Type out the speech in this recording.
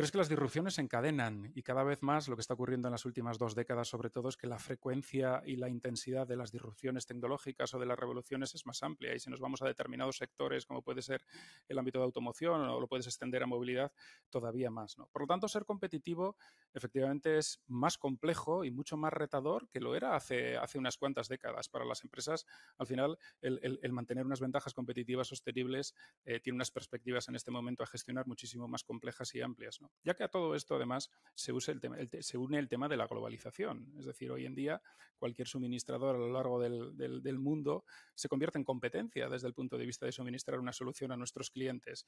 Pero es que las disrupciones encadenan y cada vez más lo que está ocurriendo en las últimas dos décadas sobre todo es que la frecuencia y la intensidad de las disrupciones tecnológicas o de las revoluciones es más amplia y si nos vamos a determinados sectores como puede ser el ámbito de automoción o lo puedes extender a movilidad todavía más. ¿no? Por lo tanto, ser competitivo efectivamente es más complejo y mucho más retador que lo era hace, unas cuantas décadas. Para las empresas, al final, el, mantener unas ventajas competitivas sostenibles eh, tiene unas perspectivas en este momento a gestionar muchísimo más complejas y amplias. Ya que a todo esto, además, se, une el tema de la globalización. Es decir, hoy en día cualquier suministrador a lo largo del mundo se convierte en competencia desde el punto de vista de suministrar una solución a nuestros clientes.